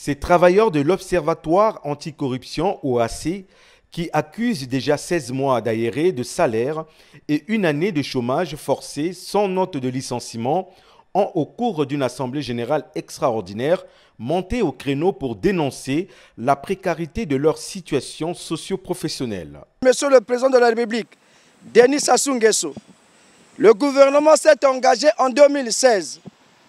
Ces travailleurs de l'Observatoire anticorruption, OAC, qui accusent déjà 16 mois d'aérés de salaire et une année de chômage forcé sans note de licenciement, ont, au cours d'une assemblée générale extraordinaire, monté au créneau pour dénoncer la précarité de leur situation socio-professionnelle. Monsieur le Président de la République, Denis Sassou le gouvernement s'est engagé en 2016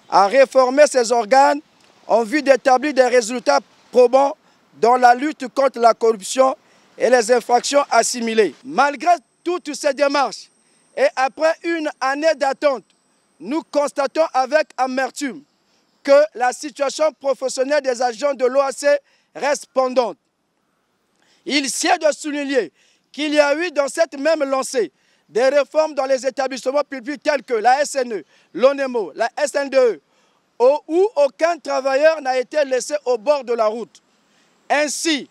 à réformer ses organes en vue d'établir des résultats probants dans la lutte contre la corruption et les infractions assimilées. Malgré toutes ces démarches et après une année d'attente, nous constatons avec amertume que la situation professionnelle des agents de l'OAC reste pendante. Il sied de souligner qu'il y a eu dans cette même lancée des réformes dans les établissements publics tels que la SNE, l'ONEMO, la SNDE, où aucun travailleur n'a été laissé au bord de la route. Ainsi,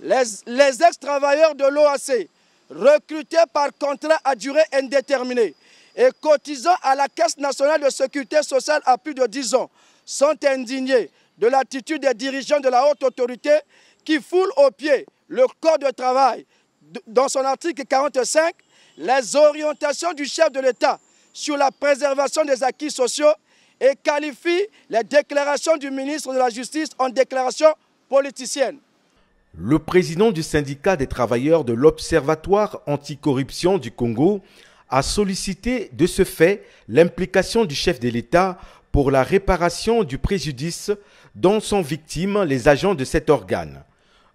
les, ex-travailleurs de l'OAC, recrutés par contrat à durée indéterminée et cotisant à la Caisse nationale de sécurité sociale à plus de 10 ans, sont indignés de l'attitude des dirigeants de la haute autorité qui foulent aux pied le code de travail. Dans son article 45, les orientations du chef de l'État sur la préservation des acquis sociaux et qualifie les déclarations du ministre de la Justice en déclarations politiciennes. Le président du syndicat des travailleurs de l'Observatoire anticorruption du Congo a sollicité de ce fait l'implication du chef de l'État pour la réparation du préjudice dont sont victimes les agents de cet organe.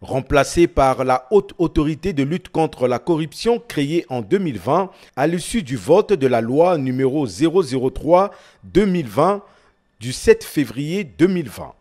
Remplacé par la haute autorité de lutte contre la corruption créée en 2020 à l'issue du vote de la loi numéro 003-2020 du 7 février 2020.